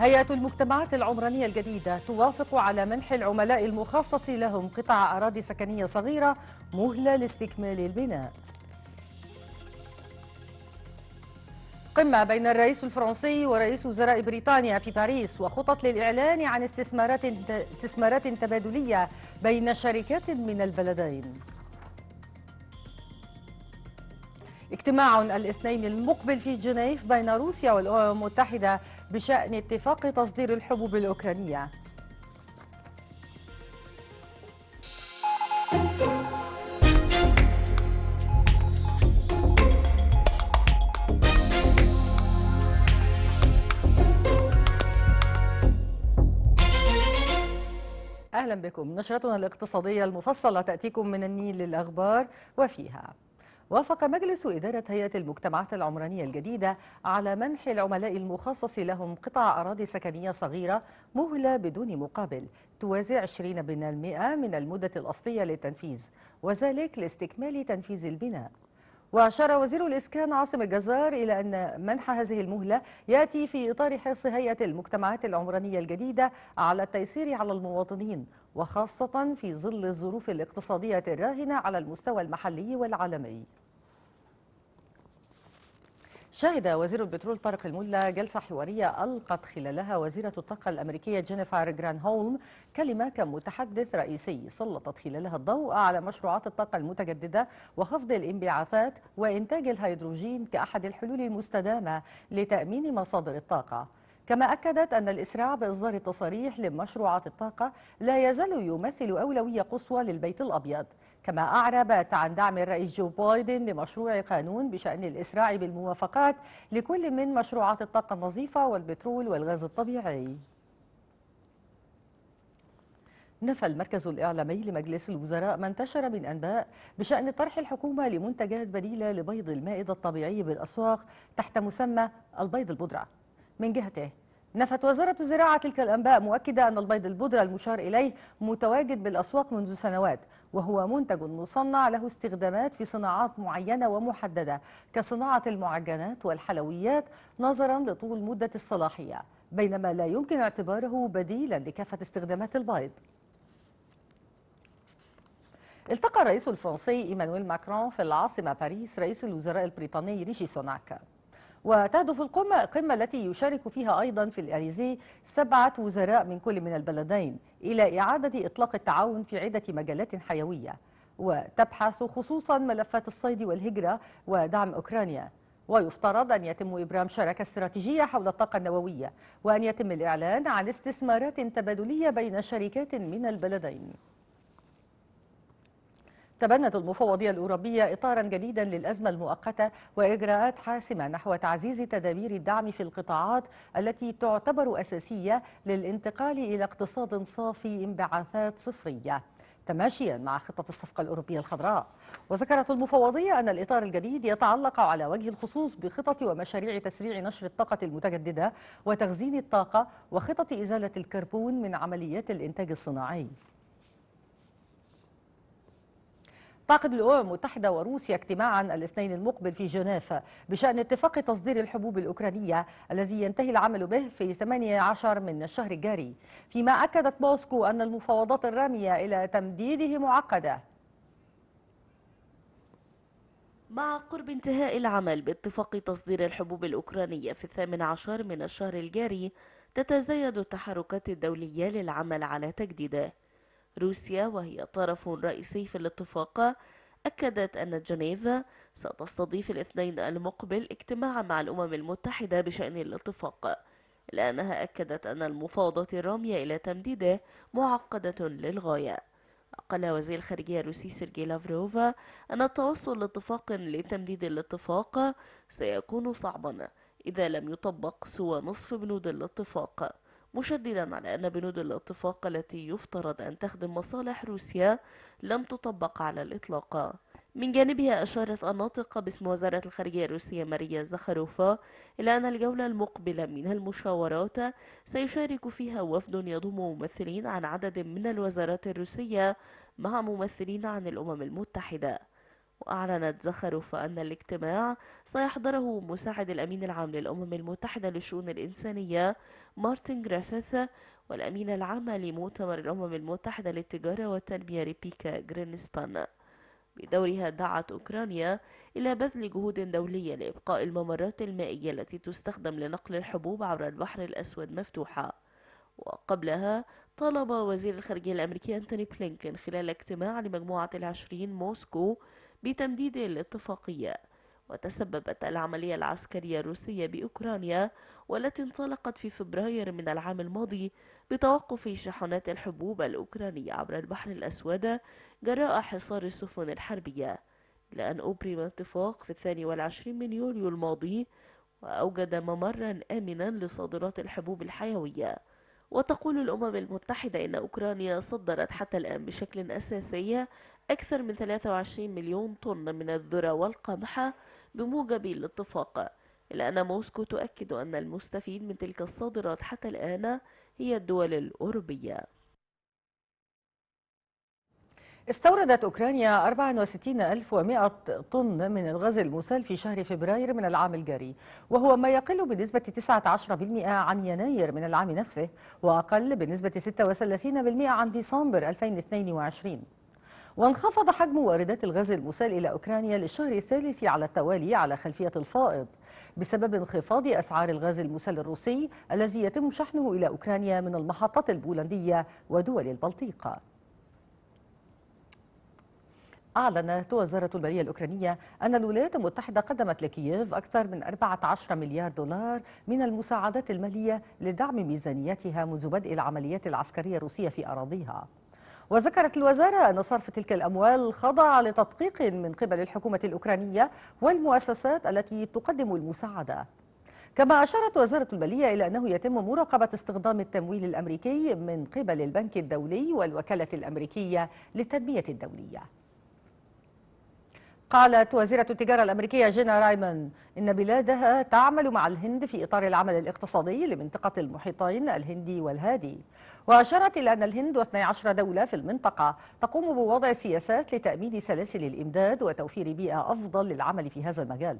هيئة المجتمعات العمرانية الجديدة توافق على منح العملاء المخصص لهم قطع أراضي سكنية صغيرة مهلة لاستكمال البناء قمة بين الرئيس الفرنسي ورئيس وزراء بريطانيا في باريس وخطط للإعلان عن استثمارات استثمارات تبادلية بين شركات من البلدين اجتماع الاثنين المقبل في جنيف بين روسيا والأمم المتحدة بشأن اتفاق تصدير الحبوب الأوكرانية أهلا بكم نشرتنا الاقتصادية المفصلة تأتيكم من النيل للأخبار وفيها وافق مجلس إدارة هيئة المجتمعات العمرانية الجديدة على منح العملاء المخصص لهم قطع أراضي سكنية صغيرة مهلة بدون مقابل توازي 20% من المدة الأصلية للتنفيذ وذلك لاستكمال تنفيذ البناء وأشار وزير الإسكان عاصم الجزار إلى أن منح هذه المهلة يأتي في إطار حرص هيئة المجتمعات العمرانية الجديدة على التيسير على المواطنين وخاصة في ظل الظروف الاقتصادية الراهنة على المستوى المحلي والعالمي شهد وزير البترول طارق الملا جلسة حوارية ألقت خلالها وزيرة الطاقة الأمريكية جينيفر جران هولم كلمة كمتحدث رئيسي سلطت خلالها الضوء على مشروعات الطاقة المتجددة وخفض الانبعاثات وإنتاج الهيدروجين كأحد الحلول المستدامة لتأمين مصادر الطاقة كما أكدت أن الإسراع بإصدار التصاريح لمشروعات الطاقة لا يزال يمثل أولوية قصوى للبيت الأبيض كما أعربت عن دعم الرئيس جو بايدن لمشروع قانون بشأن الإسراع بالموافقات لكل من مشروعات الطاقة النظيفة والبترول والغاز الطبيعي نفى المركز الإعلامي لمجلس الوزراء ما انتشر من أنباء بشأن طرح الحكومة لمنتجات بديلة لبيض المائدة الطبيعي بالأسواق تحت مسمى البيض البودرة من جهته نفت وزارة الزراعة تلك الأنباء مؤكدة أن البيض البودرة المشار إليه متواجد بالأسواق منذ سنوات وهو منتج مصنع له استخدامات في صناعات معينة ومحددة كصناعة المعجنات والحلويات نظرا لطول مدة الصلاحية بينما لا يمكن اعتباره بديلا لكافة استخدامات البيض التقى الرئيس الفرنسي إيمانويل ماكرون في العاصمة باريس رئيس الوزراء البريطاني ريشي سوناك وتهدف القمة القمة التي يشارك فيها أيضا في الأريزي سبعة وزراء من كل من البلدين إلى إعادة إطلاق التعاون في عدة مجالات حيوية وتبحث خصوصا ملفات الصيد والهجرة ودعم أوكرانيا ويفترض أن يتم إبرام شراكة استراتيجية حول الطاقة النووية وأن يتم الإعلان عن استثمارات تبادلية بين شركات من البلدين تبنت المفوضية الأوروبية إطارا جديدا للأزمة المؤقتة وإجراءات حاسمة نحو تعزيز تدابير الدعم في القطاعات التي تعتبر أساسية للانتقال إلى اقتصاد صافي انبعاثات صفرية تماشيا مع خطة الصفقة الأوروبية الخضراء وذكرت المفوضية أن الإطار الجديد يتعلق على وجه الخصوص بخطط ومشاريع تسريع نشر الطاقة المتجددة وتخزين الطاقة وخطط إزالة الكربون من عمليات الإنتاج الصناعي تعقد الأمم المتحدة وروسيا اجتماعا الاثنين المقبل في جنيف بشأن اتفاق تصدير الحبوب الأوكرانية الذي ينتهي العمل به في 18 من الشهر الجاري فيما أكدت موسكو أن المفاوضات الرامية إلى تمديده معقدة مع قرب انتهاء العمل باتفاق تصدير الحبوب الأوكرانية في الثامن عشر من الشهر الجاري تتزايد التحركات الدولية للعمل على تجديده روسيا وهي طرف رئيسي في الاتفاق أكدت أن جنيف ستستضيف الاثنين المقبل اجتماعا مع الأمم المتحدة بشأن الاتفاق لأنها أكدت أن المفاوضات الرامية إلى تمديده معقدة للغاية قال وزير الخارجية الروسي سيرجي لافروف أن التوصل لاتفاق لتمديد الاتفاق سيكون صعبا إذا لم يطبق سوى نصف بنود الاتفاق مشددا على أن بنود الاتفاق التي يفترض أن تخدم مصالح روسيا لم تطبق على الإطلاق من جانبها أشارت الناطقة باسم وزارة الخارجية الروسية ماريا زخاروفا إلى أن الجولة المقبلة من المشاورات سيشارك فيها وفد يضم ممثلين عن عدد من الوزارات الروسية مع ممثلين عن الأمم المتحدة وأعلنت زخرف أن الاجتماع سيحضره مساعد الأمين العام للأمم المتحدة للشؤون الإنسانية مارتن جريفيث والأمين العام لمؤتمر الأمم المتحدة للتجارة والتنمية ريبيكا جرينسبان بدورها دعت أوكرانيا إلى بذل جهود دولية لإبقاء الممرات المائية التي تستخدم لنقل الحبوب عبر البحر الأسود مفتوحة وقبلها طالب وزير الخارجية الأمريكي أنتوني بلينكن خلال اجتماع لمجموعة العشرين موسكو بتمديد الاتفاقية وتسببت العملية العسكرية الروسية بأوكرانيا والتي انطلقت في فبراير من العام الماضي بتوقف شحنات الحبوب الأوكرانية عبر البحر الأسود جراء حصار السفن الحربية لأن أبرم اتفاق في الثاني والعشرين من يوليو الماضي وأوجد ممرا آمنا لصادرات الحبوب الحيوية وتقول الأمم المتحدة إن أوكرانيا صدرت حتى الآن بشكل أساسي أكثر من 23 مليون طن من الذرة والقمح بموجب الاتفاق إلا أن موسكو تؤكد أن المستفيد من تلك الصادرات حتى الآن هي الدول الأوروبية استوردت أوكرانيا 64100 طن من الغاز المسال في شهر فبراير من العام الجاري وهو ما يقل بنسبة 19% عن يناير من العام نفسه وأقل بنسبة 36% عن ديسمبر 2022 وانخفض حجم واردات الغاز المسال إلى أوكرانيا للشهر الثالث على التوالي على خلفية الفائض بسبب انخفاض أسعار الغاز المسال الروسي الذي يتم شحنه إلى أوكرانيا من المحطات البولندية ودول البلطيق أعلنت وزارة المالية الأوكرانية أن الولايات المتحدة قدمت لكييف أكثر من 14 مليار دولار من المساعدات المالية لدعم ميزانيتها منذ بدء العمليات العسكرية الروسية في أراضيها وذكرت الوزارة أن صرف تلك الأموال خضع لتدقيق من قبل الحكومة الأوكرانية والمؤسسات التي تقدم المساعدة كما أشارت وزارة المالية إلى أنه يتم مراقبة استخدام التمويل الأمريكي من قبل البنك الدولي والوكالة الأمريكية للتنمية الدولية قالت وزيرة التجارة الأمريكية جينا رايمان إن بلادها تعمل مع الهند في إطار العمل الاقتصادي لمنطقة المحيطين الهندي والهادي وأشارت إلى أن الهند و12 دولة في المنطقة تقوم بوضع سياسات لتأمين سلاسل الإمداد وتوفير بيئة أفضل للعمل في هذا المجال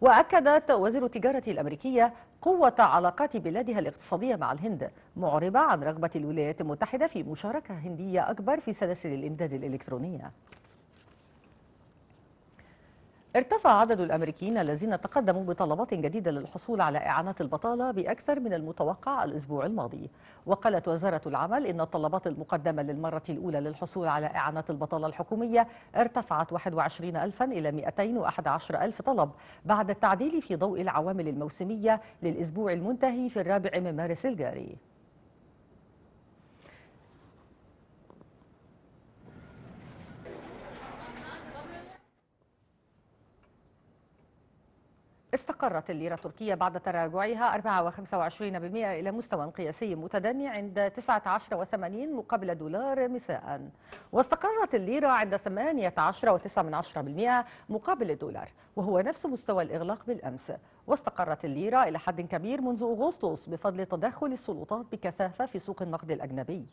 وأكدت وزير التجارة الأمريكية قوة علاقات بلادها الاقتصادية مع الهند معربة عن رغبة الولايات المتحدة في مشاركة هندية أكبر في سلاسل الإمداد الإلكترونية ارتفع عدد الأمريكيين الذين تقدموا بطلبات جديدة للحصول على إعانات البطالة بأكثر من المتوقع الأسبوع الماضي وقالت وزارة العمل إن الطلبات المقدمة للمرة الأولى للحصول على إعانات البطالة الحكومية ارتفعت 21 ألفا إلى 211 ألف طلب بعد التعديل في ضوء العوامل الموسمية للأسبوع المنتهي في الرابع من مارس الجاري استقرت الليرة التركية بعد تراجعها 4.25% إلى مستوى قياسي متدني عند 19.80 مقابل دولار مساء واستقرت الليرة عند 18.9% مقابل الدولار وهو نفس مستوى الإغلاق بالأمس واستقرت الليرة إلى حد كبير منذ أغسطس بفضل تدخل السلطات بكثافة في سوق النقد الأجنبي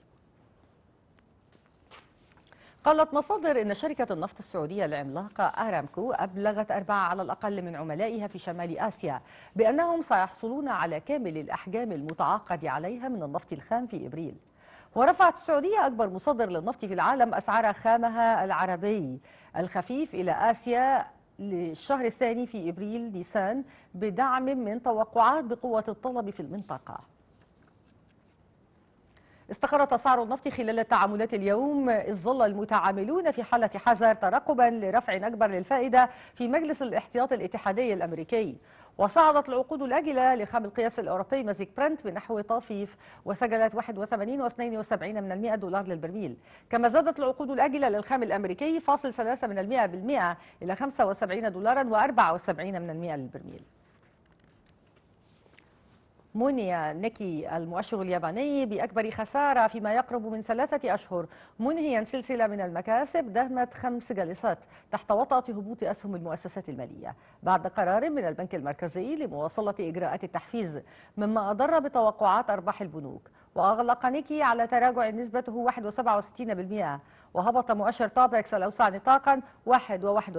قالت مصادر أن شركة النفط السعودية العملاقة أرامكو أبلغت أربعة على الأقل من عملائها في شمال آسيا بأنهم سيحصلون على كامل الأحجام المتعاقد عليها من النفط الخام في إبريل ورفعت السعودية أكبر مصدر للنفط في العالم أسعار خامها العربي الخفيف إلى آسيا للشهر الثاني في إبريل نيسان بدعم من توقعات بقوة الطلب في المنطقة استقر تسعر النفط خلال التعاملات اليوم إذ ظل المتعاملون في حالة حذر ترقبا لرفع أكبر للفائدة في مجلس الاحتياط الاتحادي الأمريكي وصعدت العقود الآجلة لخام القياس الأوروبي مازيك برنت بنحو طفيف وسجلت 81.72 من المئة دولار للبرميل كما زادت العقود الآجلة للخام الأمريكي فاصل 3 من المئة بالمئة إلى 75 دولارا و74 من المئة للبرميل مني نيكي المؤشر الياباني بأكبر خسارة فيما يقرب من ثلاثة أشهر منهيا سلسلة من المكاسب دهمت خمس جلسات تحت وطأة هبوط أسهم المؤسسات المالية بعد قرار من البنك المركزي لمواصلة إجراءات التحفيز مما أضر بتوقعات أرباح البنوك وأغلق نيكي على تراجع نسبته 61% وهبط مؤشر طابكس الأوسع نطاقا 91%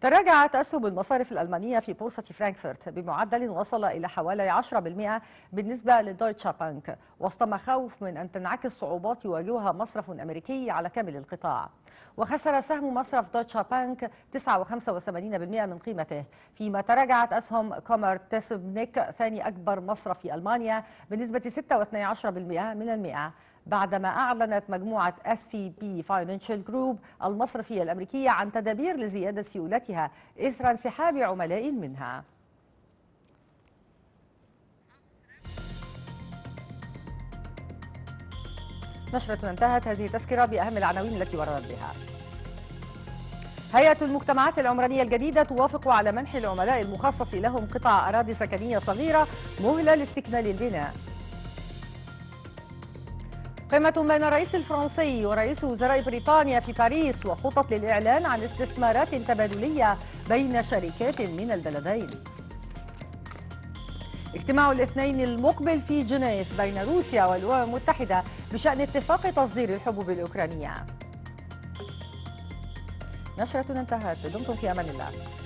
تراجعت أسهم المصارف الألمانية في بورصة فرانكفورت بمعدل وصل إلى حوالي 10% بالنسبة لدويتشا بانك وسط مخاوف من أن تنعكس صعوبات يواجهها مصرف أمريكي على كامل القطاع وخسر سهم مصرف دويتشا بانك 9.85% من قيمته فيما تراجعت أسهم كومر تسبنيك ثاني أكبر مصرف في ألمانيا بنسبة 6.12% من المئة بعدما أعلنت مجموعة اس في بي فاينانشال جروب المصرفية الأمريكية عن تدابير لزيادة سيولتها إثر انسحاب عملاء منها نشرة انتهت هذه التذكرة بأهم العناوين التي وردت بها هيئة المجتمعات العمرانية الجديدة توافق على منح العملاء المخصص لهم قطع أراضي سكنية صغيرة مهلة لاستكمال البناء قمة بين الرئيس الفرنسي ورئيس وزراء بريطانيا في باريس وخطط للإعلان عن استثمارات تبادلية بين شركات من البلدين اجتماع الاثنين المقبل في جنيف بين روسيا والأمم المتحدة بشأن اتفاق تصدير الحبوب الأوكرانية نشرة انتهت دمتم في أمان الله